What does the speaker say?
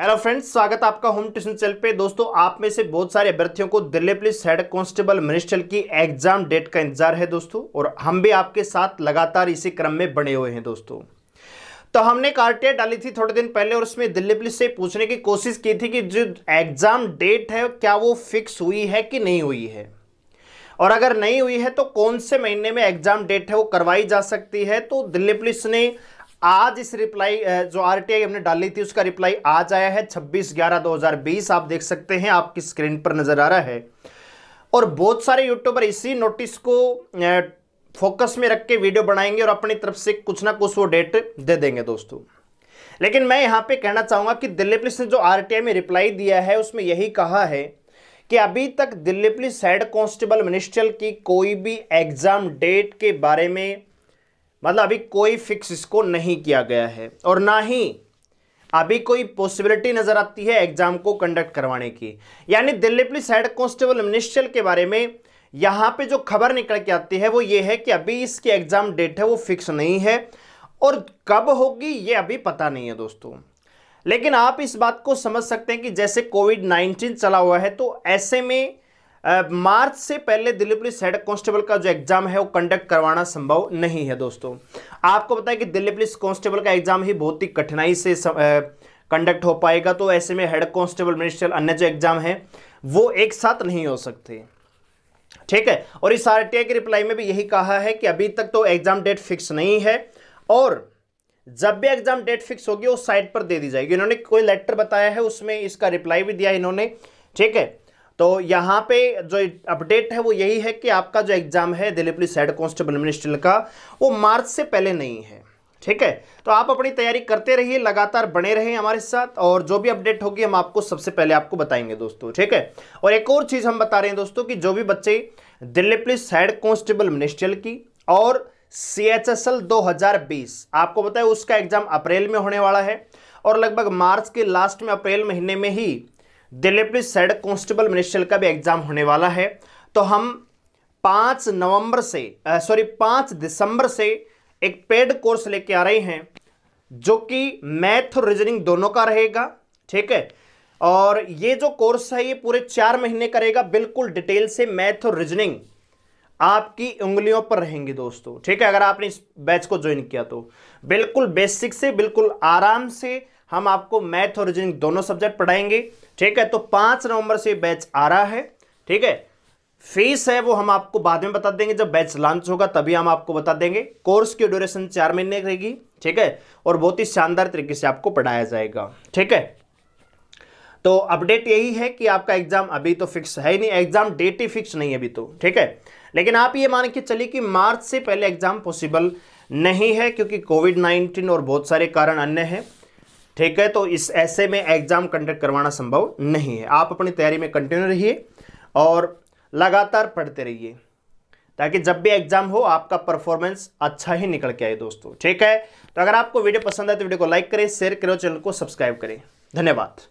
hello friends स्वागत आपका home tuition channel पे दोस्तों आप में से बहुत सारे अभ्यर्थियों को Delhi police head constable minister की एग्जाम डेट का इंतजार है दोस्तों और हम भी आपके साथ लगातार इसी क्रम में बने हुए हैं दोस्तों तो हमने एक डाली थी थोड़े दिन पहले और उसमें दिल्ली पुलिस से पूछने की कोशिश की थी कि जो एग्जाम डेट है क्या वो फिक्स हुई है कि नहीं हुई है और अगर नहीं हुई है तो कौन से महीने में एग्जाम डेट है वो करवाई जा सकती है तो दिल्ली पुलिस ने आज इस रिप्लाई जो आरटीआई हमने डाली थी उसका रिप्लाई आज आया है 26 ग्यारह 2020 आप देख सकते हैं आपकी स्क्रीन पर नजर आ रहा है और बहुत सारे यूट्यूबर इसी नोटिस को फोकस में रख के वीडियो बनाएंगे और अपनी तरफ से कुछ ना कुछ वो डेट दे देंगे दोस्तों लेकिन मैं यहां पे कहना चाहूंगा कि दिल्ली पुलिस ने जो आरटीआई में रिप्लाई दिया है उसमें यही कहा है कि अभी तक Delhi police head constable ministerial की कोई भी एग्ज़ाम डेट के बारे में मतलब अभी कोई फिक्स इसको नहीं किया गया है और ना ही अभी कोई पॉसिबिलिटी नज़र आती है एग्जाम को कंडक्ट करवाने की यानी Delhi police head constable minister के बारे में यहाँ पे जो खबर निकल के आती है वो ये है कि अभी इसकी एग्ज़ाम डेट है वो फिक्स नहीं है और कब होगी ये अभी पता नहीं है दोस्तों लेकिन आप इस बात को समझ सकते हैं कि जैसे कोविड नाइन्टीन चला हुआ है तो ऐसे में मार्च से पहले दिल्ली पुलिस हेड कांस्टेबल का जो एग्जाम है वो कंडक्ट करवाना संभव नहीं है दोस्तों आपको बताया कि दिल्ली पुलिस कांस्टेबल का एग्जाम ही बहुत ही कठिनाई से कंडक्ट हो पाएगा तो ऐसे में हेड कांस्टेबल मिनिस्टर अन्य जो एग्जाम है वो एक साथ नहीं हो सकते ठीक है और इस आर की रिप्लाई में भी यही कहा है कि अभी तक तो एग्जाम डेट फिक्स नहीं है और जब भी एग्जाम डेट फिक्स होगी वो साइट पर दे दी जाएगी इन्होंने कोई लेटर बताया है उसमें इसका रिप्लाई भी दिया इन्होंने ठीक है तो यहाँ पे जो अपडेट है वो यही है कि आपका जो एग्ज़ाम है Delhi police head constable minister का वो मार्च से पहले नहीं है ठीक है तो आप अपनी तैयारी करते रहिए लगातार बने रहे हमारे साथ और जो भी अपडेट होगी हम आपको सबसे पहले आपको बताएंगे दोस्तों ठीक है और एक और चीज़ हम बता रहे हैं दोस्तों कि जो भी बच्चे Delhi police head constable ministerial की और सी एच एस एल दो हज़ार बीस आपको बताए उसका एग्ज़ाम अप्रैल में होने वाला है और लगभग मार्च के लास्ट में अप्रैल महीने में ही दिल्ली सड़क कांस्टेबल मिनिस्ट्रियल का भी एग्जाम होने वाला है तो हम पाँच नवंबर से सॉरी पाँच दिसंबर से एक पेड कोर्स लेके आ रहे हैं जो कि मैथ और रीजनिंग दोनों का रहेगा ठीक है और ये जो कोर्स है ये पूरे चार महीने करेगा बिल्कुल डिटेल से मैथ और रीजनिंग आपकी उंगलियों पर रहेंगे दोस्तों ठीक है अगर आपने इस बैच को ज्वाइन किया तो बिल्कुल बेसिक से बिल्कुल आराम से हम आपको मैथ और रीजनिंग दोनों सब्जेक्ट पढ़ाएंगे ठीक है तो पांच नवंबर से बैच आ रहा है ठीक है फीस है वो हम आपको बाद में बता देंगे जब बैच लॉन्च होगा तभी हम आपको बता देंगे कोर्स की ड्यूरेशन चार महीने रहेगी ठीक है और बहुत ही शानदार तरीके से आपको पढ़ाया जाएगा ठीक है तो अपडेट यही है कि आपका एग्जाम अभी तो फिक्स है ही नहीं एग्जाम डेट ही फिक्स नहीं है अभी तो ठीक है लेकिन आप ये मान के चलिए कि मार्च से पहले एग्जाम पॉसिबल नहीं है क्योंकि कोविड नाइन्टीन और बहुत सारे कारण अन्य हैं ठीक है तो इस ऐसे में एग्ज़ाम कंडक्ट करवाना संभव नहीं है आप अपनी तैयारी में कंटिन्यू रहिए और लगातार पढ़ते रहिए ताकि जब भी एग्जाम हो आपका परफॉर्मेंस अच्छा ही निकल के आए दोस्तों ठीक है तो अगर आपको वीडियो पसंद आए तो वीडियो को लाइक करें शेयर करें और चैनल को सब्सक्राइब करें धन्यवाद